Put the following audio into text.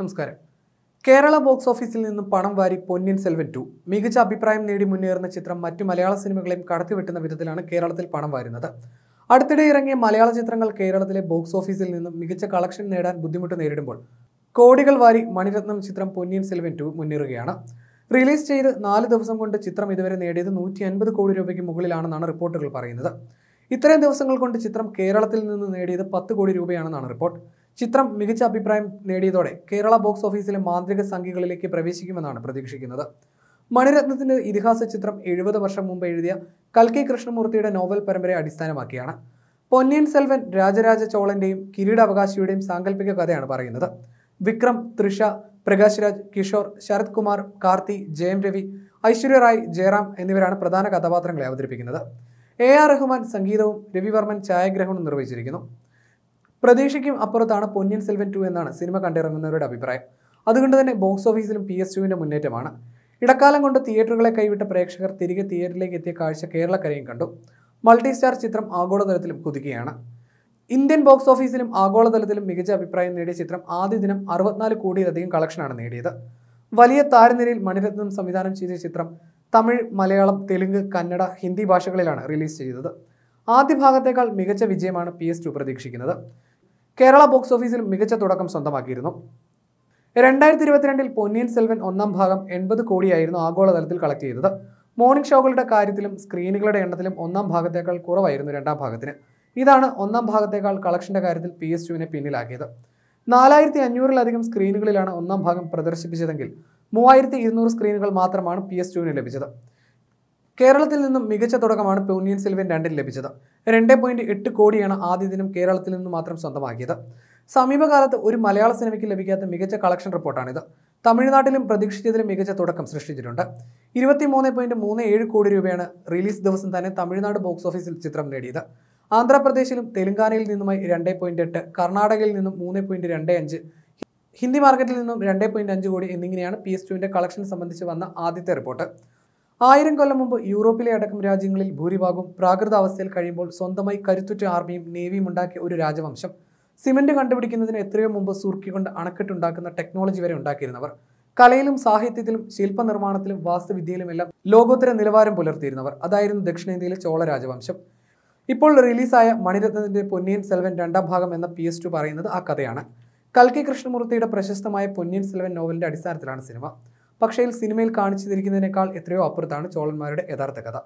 നമസ്കാരം കേരള ബോക്സ് ഓഫീസിൽ നിന്ന് പണം വാരി പൊന്നിൻ സെൽവൻ ടു മികച്ച അഭിപ്രായം നേടി മുന്നേറുന്ന ചിത്രം മറ്റു മലയാള സിനിമകളെയും കടത്തിവെട്ടുന്ന വിധത്തിലാണ് കേരളത്തിൽ പണം വാരുന്നത് അടുത്തിടെ ഇറങ്ങിയ മലയാള ചിത്രങ്ങൾ കേരളത്തിലെ ബോക്സ് ഓഫീസിൽ നിന്നും മികച്ച കളക്ഷൻ നേടാൻ ബുദ്ധിമുട്ട് നേരിടുമ്പോൾ കോടികൾ വാരി മണിരത്നം ചിത്രം പൊന്നിയൻ സെൽവൻ ടു മുന്നേറുകയാണ് റിലീസ് ചെയ്ത് നാല് ദിവസം കൊണ്ട് ചിത്രം ഇതുവരെ നേടിയത് നൂറ്റി അൻപത് കോടി രൂപയ്ക്ക് മുകളിലാണെന്നാണ് റിപ്പോർട്ടുകൾ പറയുന്നത് ഇത്രയും ദിവസങ്ങൾ കൊണ്ട് ചിത്രം കേരളത്തിൽ നിന്ന് നേടിയത് പത്ത് കോടി രൂപയാണെന്നാണ് റിപ്പോർട്ട് ചിത്രം മികച്ച അഭിപ്രായം നേടിയതോടെ കേരള ബോക്സ് ഓഫീസിലെ മാന്ത്രിക സംഖ്യകളിലേക്ക് പ്രവേശിക്കുമെന്നാണ് പ്രതീക്ഷിക്കുന്നത് മണിരത്നത്തിന്റെ ഇതിഹാസ ചിത്രം എഴുപത് വർഷം മുമ്പ് എഴുതിയ കൽക്കെ കൃഷ്ണമൂർത്തിയുടെ നോവൽ പരമ്പരയെ അടിസ്ഥാനമാക്കിയാണ് പൊന്നിയൻ സെൽവൻ രാജരാജ ചോളന്റെയും കിരീടാവകാശിയുടെയും സാങ്കല്പിക കഥയാണ് പറയുന്നത് വിക്രം തൃഷ പ്രകാശ് രാജ് കിഷോർ ശരത് കുമാർ കാർത്തി ജയം രവി ഐശ്വര്യ റായ് ജയറാം എന്നിവരാണ് പ്രധാന കഥാപാത്രങ്ങളെ അവതരിപ്പിക്കുന്നത് എ ആർ റഹ്മാൻ സംഗീതവും രവിവർമ്മൻ ഛായാഗ്രഹണവും നിർവഹിച്ചിരിക്കുന്നു പ്രതീക്ഷയ്ക്കും അപ്പുറത്താണ് പൊന്നിയൻ സെൽവൻ ടു എന്നാണ് സിനിമ കണ്ടിറങ്ങുന്നവരുടെ അഭിപ്രായം അതുകൊണ്ട് തന്നെ ബോക്സ് ഓഫീസിലും പി എസ് ടുവിൻ്റെ മുന്നേറ്റമാണ് ഇടക്കാലം കൊണ്ട് തിയേറ്ററുകളെ കൈവിട്ട പ്രേക്ഷകർ തിരികെ തിയേറ്ററിലേക്ക് എത്തിയ കാഴ്ച കേരളക്കരയും കണ്ടു മൾട്ടി സ്റ്റാർ ചിത്രം ആഗോളതലത്തിലും കുതിക്കുകയാണ് ഇന്ത്യൻ ബോക്സ് ഓഫീസിലും ആഗോളതലത്തിലും മികച്ച അഭിപ്രായം നേടിയ ചിത്രം ആദ്യ ദിനം അറുപത്തിനാല് കോടിയിലധികം കളക്ഷനാണ് നേടിയത് വലിയ താരനിരയിൽ മണിരത്നം സംവിധാനം ചെയ്ത ചിത്രം തമിഴ് മലയാളം തെലുങ്ക് കന്നഡ ഹിന്ദി ഭാഷകളിലാണ് റിലീസ് ചെയ്തത് ആദ്യ ഭാഗത്തേക്കാൾ മികച്ച വിജയമാണ് പി എസ് ടു പ്രതീക്ഷിക്കുന്നത് കേരള ബോക്സ് ഓഫീസിൽ മികച്ച തുടക്കം സ്വന്തമാക്കിയിരുന്നു രണ്ടായിരത്തി ഇരുപത്തിരണ്ടിൽ പൊന്നിയൻ സെൽവൻ ഒന്നാം ഭാഗം എൺപത് കോടിയായിരുന്നു ആഗോളതലത്തിൽ കളക്ട് ചെയ്തത് മോർണിംഗ് ഷോകളുടെ കാര്യത്തിലും സ്ക്രീനുകളുടെ എണ്ണത്തിലും ഒന്നാം ഭാഗത്തേക്കാൾ കുറവായിരുന്നു രണ്ടാം ഭാഗത്തിന് ഇതാണ് ഒന്നാം ഭാഗത്തേക്കാൾ കളക്ഷൻ്റെ കാര്യത്തിൽ പി എസ് യുവിനെ പിന്നിലാക്കിയത് നാലായിരത്തി അഞ്ഞൂറിലധികം സ്ക്രീനുകളിലാണ് ഒന്നാം ഭാഗം പ്രദർശിപ്പിച്ചതെങ്കിൽ മൂവായിരത്തി ഇരുന്നൂറ് സ്ക്രീനുകൾ മാത്രമാണ് പി എസ് ടുവിന് ലഭിച്ചത് കേരളത്തിൽ നിന്നും മികച്ച തുടക്കമാണ് പൊന്നിയൻ സെൽവൻ രണ്ടിൽ ലഭിച്ചത് രണ്ട് പോയിന്റ് എട്ട് കോടിയാണ് ആദ്യ ദിനം കേരളത്തിൽ നിന്നും മാത്രം സ്വന്തമാക്കിയത് സമീപകാലത്ത് ഒരു മലയാള സിനിമയ്ക്ക് ലഭിക്കാത്ത മികച്ച കളക്ഷൻ റിപ്പോർട്ടാണിത് തമിഴ്നാട്ടിലും പ്രതീക്ഷിച്ചതിലും മികച്ച തുടക്കം സൃഷ്ടിച്ചിട്ടുണ്ട് ഇരുപത്തിമൂന്ന് പോയിന്റ് മൂന്ന് ഏഴ് കോടി രൂപയാണ് റിലീസ് ദിവസം തന്നെ തമിഴ്നാട് ബോക്സ് ഓഫീസിൽ ചിത്രം നേടിയത് ആന്ധ്രാപ്രദേശിലും തെലങ്കാനയിൽ നിന്നുമായി രണ്ട് പോയിന്റ് എട്ട് കർണാടകയിൽ നിന്നും മൂന്ന് പോയിന്റ് രണ്ട് അഞ്ച് ഹിന്ദി മാർക്കറ്റിൽ നിന്നും രണ്ട് പോയിന്റ് അഞ്ച് കോടി എന്നിങ്ങനെയാണ് പി എസ് ടുവിൻ്റെ കളക്ഷൻ സംബന്ധിച്ച് വന്ന ആദ്യത്തെ റിപ്പോർട്ട് ആയിരം കൊല്ലം മുമ്പ് യൂറോപ്പിലെ അടക്കം രാജ്യങ്ങളിൽ ഭൂരിഭാഗവും പ്രാകൃതാവസ്ഥയിൽ കഴിയുമ്പോൾ സ്വന്തമായി കരുത്തുറ്റ ആർമിയും നേവിയും ഉണ്ടാക്കിയ ഒരു രാജവംശം സിമന്റ് കണ്ടുപിടിക്കുന്നതിന് എത്രയോ മുമ്പ് സുർക്കി കൊണ്ട് അണക്കെട്ടുണ്ടാക്കുന്ന ടെക്നോളജി വരെ ഉണ്ടാക്കിയിരുന്നവർ കലയിലും സാഹിത്യത്തിലും ശില്പനിർമ്മാണത്തിലും വാസ്തുവിദ്യയിലും എല്ലാം ലോകോത്തര നിലവാരം പുലർത്തിയിരുന്നവർ അതായിരുന്നു ദക്ഷിണേന്ത്യയിലെ ചോള രാജവംശം ഇപ്പോൾ റിലീസായ മണിരത്നത്തിന്റെ പൊന്നിയൻ സെൽവൻ രണ്ടാം ഭാഗം എന്ന പി എസ് ടു പറയുന്നത് ആ കഥയാണ് കൽക്കി കൃഷ്ണമൂർത്തിയുടെ പ്രശസ്തമായ പൊന്നിയൻ സെൽവൻ നോവലിന്റെ അടിസ്ഥാനത്തിലാണ് സിനിമ പക്ഷേ സിനിമയിൽ കാണിച്ചു എത്രയോ അപ്പുറത്താണ് ചോളന്മാരുടെ യഥാർത്ഥ കഥ